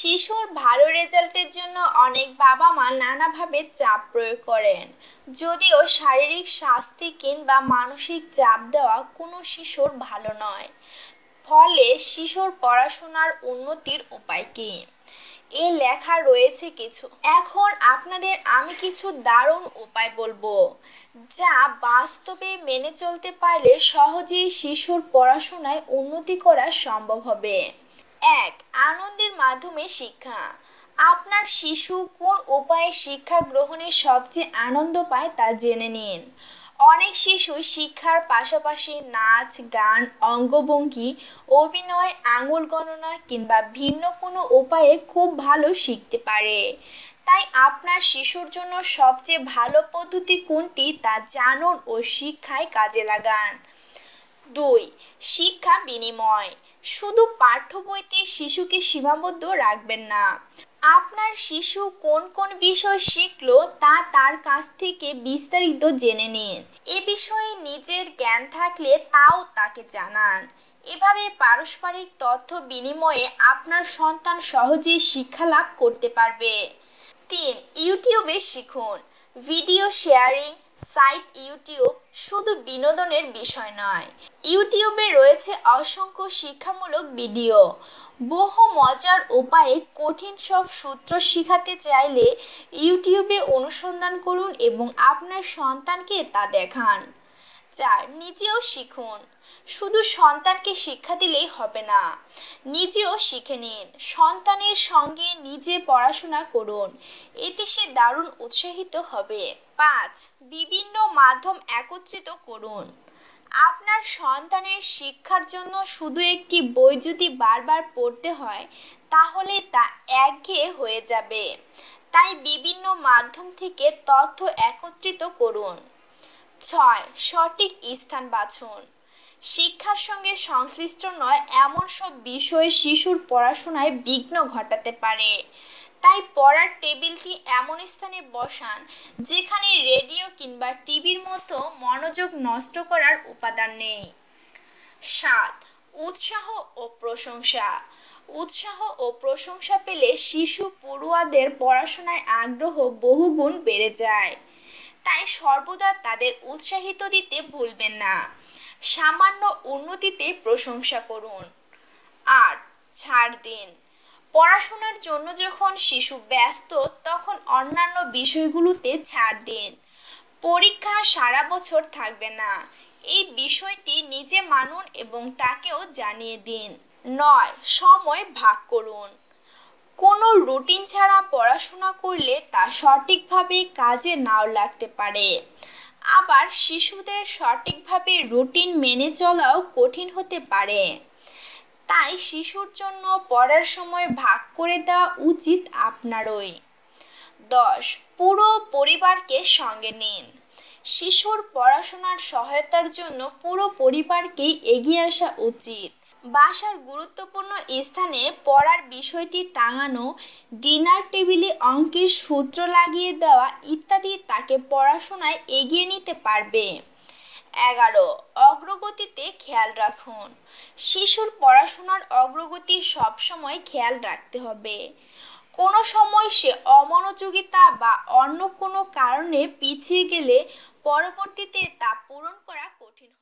শিশুর ভালো রেজাল্টের জন্য অনেক বাবা মা নানাভাবে চাপ প্রয়োগ করেন যদিও শারীরিক শাস্তি কিংবা মানসিক চাপ দেওয়া কোনো শিশুর ভালো নয় ফলে শিশুর পড়াশোনার উন্নতির উপায় কী এ লেখা রয়েছে কিছু এখন আপনাদের আমি কিছু দারুণ উপায় বলবো যা বাস্তবে মেনে চলতে পারলে সহজেই শিশুর পড়াশোনায় উন্নতি করা সম্ভব হবে এক আনন্দে মাধ্যমে শিক্ষা আপনার শিশু কোন উপায়ে শিক্ষা গ্রহণে সবচেয়ে আনন্দ পায় তা জেনে নিন অনেক শিশু শিক্ষার পাশাপাশি নাচ গান অঙ্গভঙ্গি অভিনয় আঙুল গণনা কিংবা ভিন্ন কোনো উপায়ে খুব ভালো শিখতে পারে তাই আপনার শিশুর জন্য সবচেয়ে ভালো পদ্ধতি কোনটি তা জানুন ও শিক্ষায় কাজে লাগান দুই শিক্ষা বিনিময় শুধু পাঠ্য বইতে শিশুকে সীমাবদ্ধ রাখবেন না আপনার শিশু কোন কোন বিষয় শিখলো তা তার কাছ থেকে বিস্তারিত জেনে নিন এ বিষয়ে নিজের জ্ঞান থাকলে তাও তাকে জানান এভাবে পারস্পরিক তথ্য বিনিময়ে আপনার সন্তান সহজে শিক্ষা লাভ করতে পারবে তিন ইউটিউবে শিখুন ভিডিও শেয়ারিং সাইট ইউটিউব শুধু বিনোদনের বিষয় নয় ইউটিউবে রয়েছে অসংখ্য শিক্ষামূলক ভিডিও বহু মজার উপায়ে কঠিন সব সূত্র শিখাতে চাইলে ইউটিউবে অনুসন্ধান করুন এবং আপনার সন্তানকে তা দেখান চার নিজেও শিখুন শুধু সন্তানকে শিক্ষা দিলেই হবে না নিজেও শিখে নিন সন্তানের সঙ্গে নিজে পড়াশোনা করুন এতে সে দারুণ উৎসাহিত হবে পাঁচ বিভিন্ন মাধ্যম একত্রিত করুন আপনার সন্তানের শিক্ষার জন্য শুধু একটি বই যদি বারবার পড়তে হয় তাহলে তা একঘেয়ে হয়ে যাবে তাই বিভিন্ন মাধ্যম থেকে তথ্য একত্রিত করুন ছয় সঠিক স্থান বাছুন শিক্ষার সঙ্গে সংশ্লিষ্ট নয় এমন সব বিষয়ে শিশুর পড়াশোনায় বিঘ্ন ঘটাতে পারে তাই পড়ার টেবিলটি এমন স্থানে বসান যেখানে রেডিও কিংবা টিভির মতো মনোযোগ নষ্ট করার উপাদান নেই সাত উৎসাহ ও প্রশংসা উৎসাহ ও প্রশংসা পেলে শিশু পড়ুয়াদের পড়াশোনায় আগ্রহ বহুগুণ বেড়ে যায় তাই সর্বদা তাদের উৎসাহিত দিতে ভুলবেন না সামান্য উন্নতিতে প্রশংসা করুন আর ছাড় দিন পড়াশোনার জন্য যখন শিশু ব্যস্ত তখন অন্যান্য বিষয়গুলোতে ছাড় দিন পরীক্ষা সারা বছর থাকবে না এই বিষয়টি নিজে মানুন এবং তাকেও জানিয়ে দিন নয় সময় ভাগ করুন কোনো রুটিন ছাড়া পড়াশোনা করলে তা সঠিকভাবে কাজে নাও লাগতে পারে আবার শিশুদের সঠিকভাবে রুটিন মেনে চলাও কঠিন হতে পারে তাই শিশুর জন্য পড়ার সময় ভাগ করে দেওয়া উচিত আপনারই দশ পুরো পরিবারকে সঙ্গে নিন শিশুর পড়াশোনার সহায়তার জন্য পুরো পরিবারকেই এগিয়ে আসা উচিত বাসার গুরুত্বপূর্ণ স্থানে পড়ার বিষয়টি টাঙানো ডিনার টেবিলে অঙ্কের সূত্র লাগিয়ে দেওয়া ইত্যাদি তাকে পড়াশোনায় এগিয়ে নিতে পারবে এগারো অগ্রগতিতে খেয়াল রাখুন শিশুর পড়াশোনার অগ্রগতি সবসময় খেয়াল রাখতে হবে কোনো সময় সে অমনোযোগিতা বা অন্য কোনো কারণে পিছিয়ে গেলে পরবর্তীতে তা পূরণ করা কঠিন